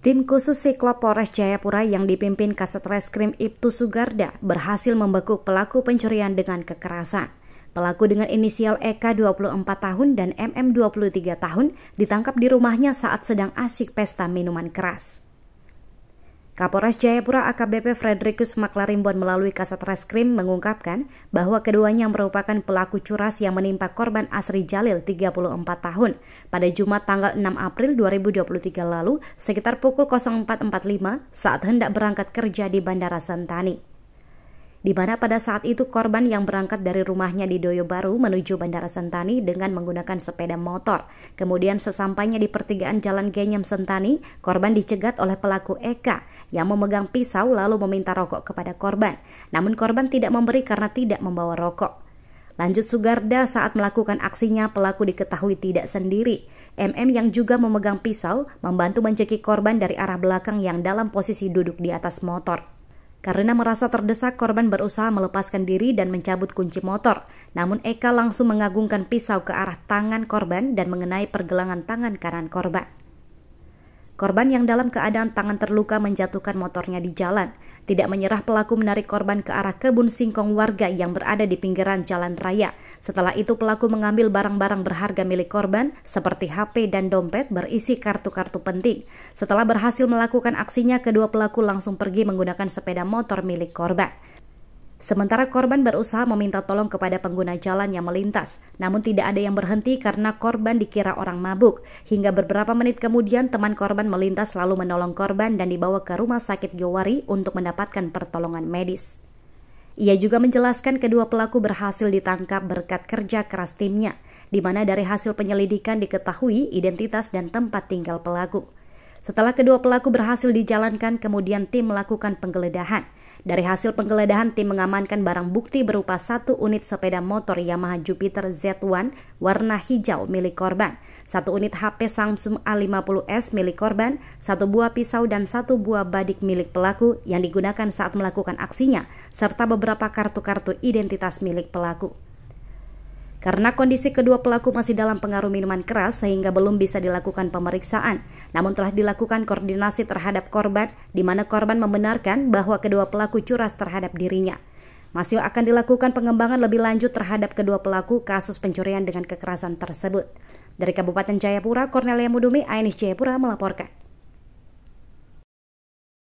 Tim khusus Siklo Polres Jayapura yang dipimpin Kasat Reskrim Ibtu Sugarda berhasil membekuk pelaku pencurian dengan kekerasan. Pelaku dengan inisial Eka 24 tahun dan MM 23 tahun ditangkap di rumahnya saat sedang asyik pesta minuman keras. Kapolres Jayapura AKBP Frederikus Maklarimbon melalui Kasat Reskrim mengungkapkan bahwa keduanya merupakan pelaku curas yang menimpa korban Asri Jalil 34 tahun pada Jumat tanggal 6 April 2023 lalu sekitar pukul 04.45 saat hendak berangkat kerja di Bandara Sentani di mana pada saat itu korban yang berangkat dari rumahnya di Doyobaru menuju Bandara Sentani dengan menggunakan sepeda motor. Kemudian sesampainya di pertigaan Jalan Genyam Sentani, korban dicegat oleh pelaku Eka yang memegang pisau lalu meminta rokok kepada korban. Namun korban tidak memberi karena tidak membawa rokok. Lanjut Sugarda saat melakukan aksinya pelaku diketahui tidak sendiri. MM yang juga memegang pisau membantu mencekik korban dari arah belakang yang dalam posisi duduk di atas motor. Karena merasa terdesak, korban berusaha melepaskan diri dan mencabut kunci motor. Namun Eka langsung mengagungkan pisau ke arah tangan korban dan mengenai pergelangan tangan kanan korban. Korban yang dalam keadaan tangan terluka menjatuhkan motornya di jalan. Tidak menyerah pelaku menarik korban ke arah kebun singkong warga yang berada di pinggiran jalan raya. Setelah itu pelaku mengambil barang-barang berharga milik korban seperti HP dan dompet berisi kartu-kartu penting. Setelah berhasil melakukan aksinya, kedua pelaku langsung pergi menggunakan sepeda motor milik korban. Sementara korban berusaha meminta tolong kepada pengguna jalan yang melintas, namun tidak ada yang berhenti karena korban dikira orang mabuk. Hingga beberapa menit kemudian teman korban melintas lalu menolong korban dan dibawa ke rumah sakit Gowari untuk mendapatkan pertolongan medis. Ia juga menjelaskan kedua pelaku berhasil ditangkap berkat kerja keras timnya, di mana dari hasil penyelidikan diketahui identitas dan tempat tinggal pelaku. Setelah kedua pelaku berhasil dijalankan, kemudian tim melakukan penggeledahan. Dari hasil penggeledahan, tim mengamankan barang bukti berupa satu unit sepeda motor Yamaha Jupiter Z1 warna hijau milik korban, satu unit HP Samsung A50s milik korban, satu buah pisau dan satu buah badik milik pelaku yang digunakan saat melakukan aksinya, serta beberapa kartu-kartu identitas milik pelaku. Karena kondisi kedua pelaku masih dalam pengaruh minuman keras sehingga belum bisa dilakukan pemeriksaan. Namun telah dilakukan koordinasi terhadap korban di mana korban membenarkan bahwa kedua pelaku curas terhadap dirinya. Masih akan dilakukan pengembangan lebih lanjut terhadap kedua pelaku kasus pencurian dengan kekerasan tersebut. Dari Kabupaten Jayapura, Cornelia Mudumi, Ainis Jayapura melaporkan.